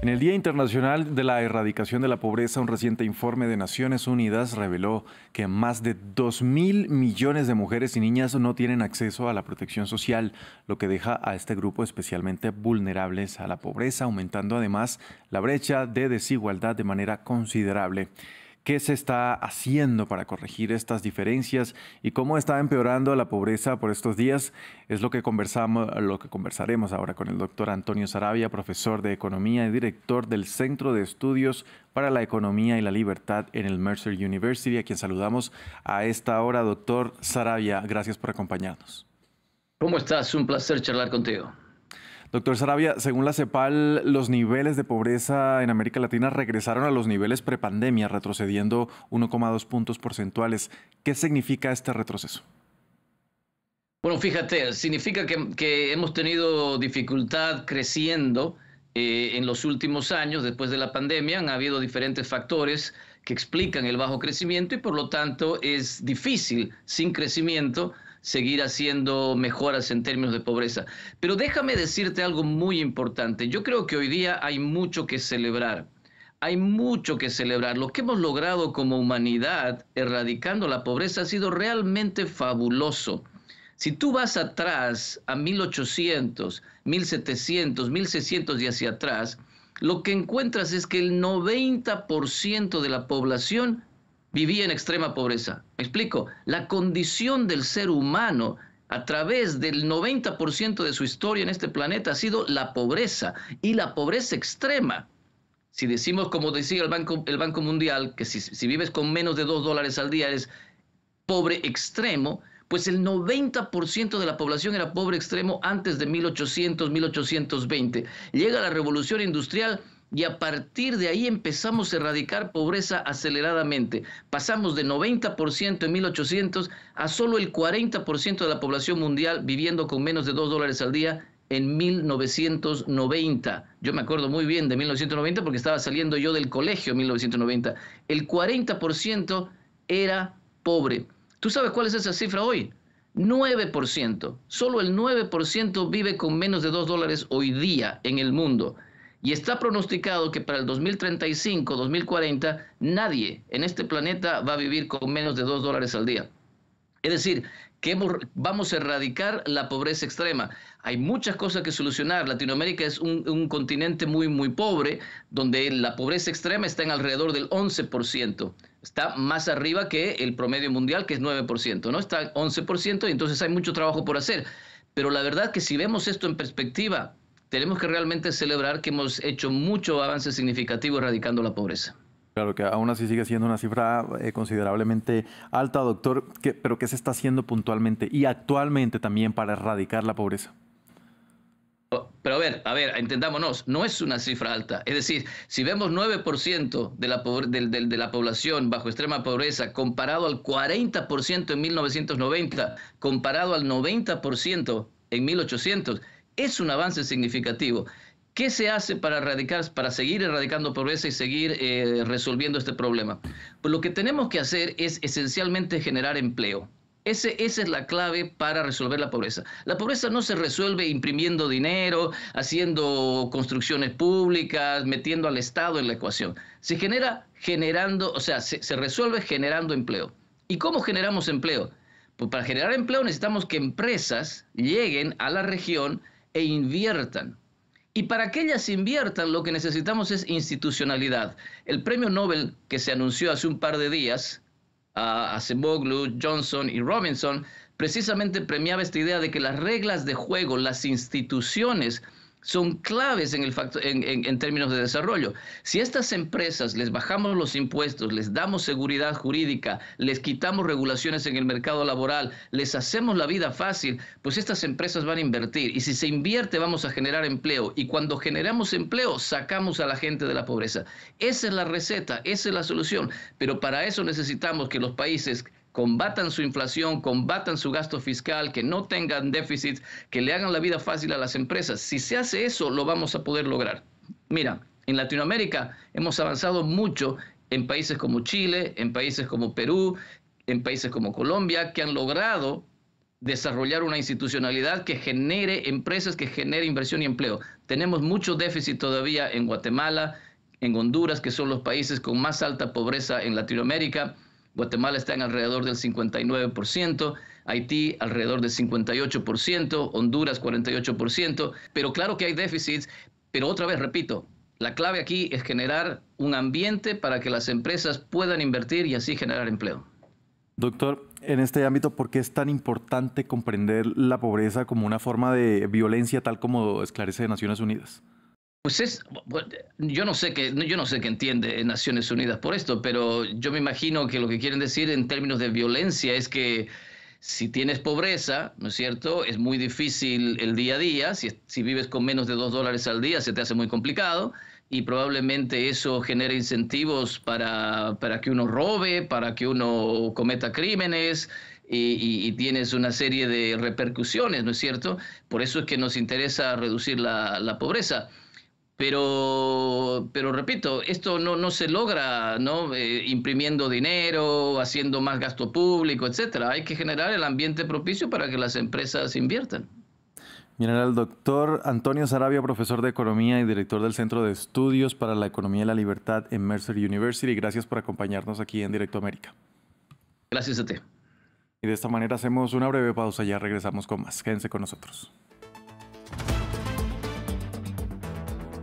En el Día Internacional de la Erradicación de la Pobreza, un reciente informe de Naciones Unidas reveló que más de 2 mil millones de mujeres y niñas no tienen acceso a la protección social, lo que deja a este grupo especialmente vulnerables a la pobreza, aumentando además la brecha de desigualdad de manera considerable qué se está haciendo para corregir estas diferencias y cómo está empeorando la pobreza por estos días. Es lo que conversamos, lo que conversaremos ahora con el doctor Antonio Sarabia, profesor de economía y director del Centro de Estudios para la Economía y la Libertad en el Mercer University, a quien saludamos a esta hora, doctor Sarabia. Gracias por acompañarnos. ¿Cómo estás? Un placer charlar contigo. Doctor Sarabia, según la CEPAL, los niveles de pobreza en América Latina regresaron a los niveles prepandemia, retrocediendo 1,2 puntos porcentuales. ¿Qué significa este retroceso? Bueno, fíjate, significa que, hemos tenido dificultad creciendo eh, en los últimos años, después de la pandemia, han habido diferentes factores que explican el bajo crecimiento y por lo tanto es difícil sin crecimiento seguir haciendo mejoras en términos de pobreza. Pero déjame decirte algo muy importante. Yo creo que hoy día hay mucho que celebrar. Hay mucho que celebrar. Lo que hemos logrado como humanidad erradicando la pobreza ha sido realmente fabuloso. Si tú vas atrás a 1800, 1700, 1600 y hacia atrás, lo que encuentras es que el 90% de la población vivía en extrema pobreza. Me explico, la condición del ser humano a través del 90% de su historia en este planeta ha sido la pobreza y la pobreza extrema. Si decimos, como decía el Banco, el banco Mundial, que si, si vives con menos de 2 dólares al día eres pobre extremo, pues el 90% de la población era pobre extremo antes de 1800, 1820. Llega la revolución industrial y a partir de ahí empezamos a erradicar pobreza aceleradamente. Pasamos de 90% en 1800 a solo el 40% de la población mundial viviendo con menos de 2 dólares al día en 1990. Yo me acuerdo muy bien de 1990 porque estaba saliendo yo del colegio en 1990. El 40% era pobre. ¿Tú sabes cuál es esa cifra hoy? 9%. Solo el 9% vive con menos de 2 dólares hoy día en el mundo. Y está pronosticado que para el 2035, 2040, nadie en este planeta va a vivir con menos de 2 dólares al día. Es decir, que vamos a erradicar la pobreza extrema. Hay muchas cosas que solucionar. Latinoamérica es un, continente muy, muy pobre, donde la pobreza extrema está en alrededor del 11%. Está más arriba que el promedio mundial, que es 9%, ¿no? Está 11% y entonces hay mucho trabajo por hacer. Pero la verdad que si vemos esto en perspectiva, tenemos que realmente celebrar que hemos hecho mucho avance significativo erradicando la pobreza. Claro que aún así sigue siendo una cifra eh, considerablemente alta, doctor, pero ¿qué se está haciendo puntualmente y actualmente también para erradicar la pobreza? Oh, pero a ver, a ver, entendámonos, no es una cifra alta. Es decir, si vemos 9% de la, de la población bajo extrema pobreza comparado al 40% en 1990, comparado al 90% en 1800, es un avance significativo. ¿Qué se hace para erradicar, para seguir erradicando pobreza y seguir eh, resolviendo este problema? Pues lo que tenemos que hacer es esencialmente generar empleo. esa es la clave para resolver la pobreza. La pobreza no se resuelve imprimiendo dinero, haciendo construcciones públicas, metiendo al Estado en la ecuación. Se genera generando, o sea, se, se resuelve generando empleo. ¿Y cómo generamos empleo? Pues para generar empleo necesitamos que empresas lleguen a la región e inviertan. Y para que ellas inviertan, lo que necesitamos es institucionalidad. El premio Nobel que se anunció hace un par de días, a Acemoglu, Johnson y Robinson, precisamente premiaba esta idea de que las reglas de juego, las instituciones, son claves en, el factor, en, términos de desarrollo. Si a estas empresas les bajamos los impuestos, les damos seguridad jurídica, les quitamos regulaciones en el mercado laboral, les hacemos la vida fácil, pues estas empresas van a invertir. Y si se invierte vamos a generar empleo. Y cuando generamos empleo, sacamos a la gente de la pobreza. Esa es la receta, esa es la solución. Pero para eso necesitamos que los países combatan su inflación, combatan su gasto fiscal, que no tengan déficits, que le hagan la vida fácil a las empresas. Si se hace eso, lo vamos a poder lograr. Mira, en Latinoamérica hemos avanzado mucho en países como Chile, en países como Perú, en países como Colombia, que han logrado desarrollar una institucionalidad que genere empresas, que genere inversión y empleo. Tenemos mucho déficit todavía en Guatemala, en Honduras, que son los países con más alta pobreza en Latinoamérica. Guatemala está en alrededor del 59%, Haití alrededor del 58%, Honduras 48%, pero claro que hay déficits, pero otra vez repito, la clave aquí es generar un ambiente para que las empresas puedan invertir y así generar empleo. Doctor, en este ámbito, ¿por qué es tan importante comprender la pobreza como una forma de violencia tal como esclarece Naciones Unidas? Pues yo no sé qué, yo no sé qué entiende Naciones Unidas por esto, pero yo me imagino que lo que quieren decir en términos de violencia es que si tienes pobreza, ¿no es cierto? Es muy difícil el día a día, si, si vives con menos de dos dólares al día se te hace muy complicado y probablemente eso genera incentivos para, para que uno robe, para que uno cometa crímenes, y, tienes una serie de repercusiones, ¿no es cierto? Por eso es que nos interesa reducir la, la pobreza. Pero, pero repito, esto no, no se logra ¿no? Eh, imprimiendo dinero, haciendo más gasto público, etcétera. Hay que generar el ambiente propicio para que las empresas inviertan. Mira el doctor Antonio Sarabia, profesor de Economía y director del Centro de Estudios para la Economía y la Libertad en Mercer University. Gracias por acompañarnos aquí en Directo América. Gracias a ti. Y de esta manera hacemos una breve pausa y ya regresamos con más. Quédense con nosotros.